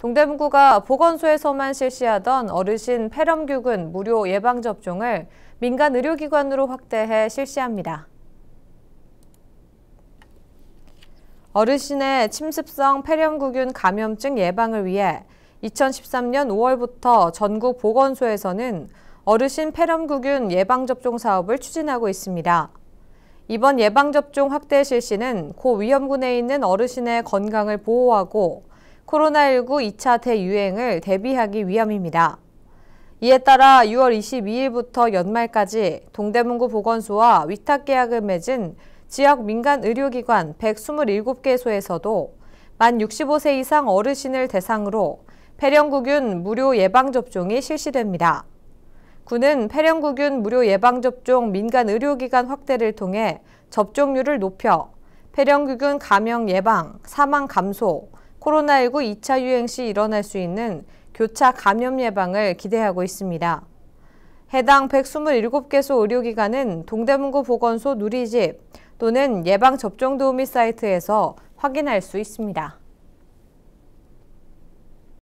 동대문구가 보건소에서만 실시하던 어르신 폐렴균 무료 예방접종을 민간 의료기관으로 확대해 실시합니다. 어르신의 침습성 폐렴구균 감염증 예방을 위해 2013년 5월부터 전국 보건소에서는 어르신 폐렴구균 예방접종 사업을 추진하고 있습니다. 이번 예방접종 확대 실시는 고위험군에 있는 어르신의 건강을 보호하고 코로나19 2차 대유행을 대비하기 위함입니다. 이에 따라 6월 22일부터 연말까지 동대문구 보건소와 위탁계약을 맺은 지역 민간 의료기관 127개소에서도 만 65세 이상 어르신을 대상으로 폐렴구균 무료 예방접종이 실시됩니다. 군은 폐렴구균 무료 예방접종 민간 의료기관 확대를 통해 접종률을 높여 폐렴구균 감염 예방, 사망 감소, 코로나19 2차 유행 시 일어날 수 있는 교차 감염 예방을 기대하고 있습니다. 해당 127개소 의료기관은 동대문구 보건소 누리집 또는 예방접종도우미 사이트에서 확인할 수 있습니다.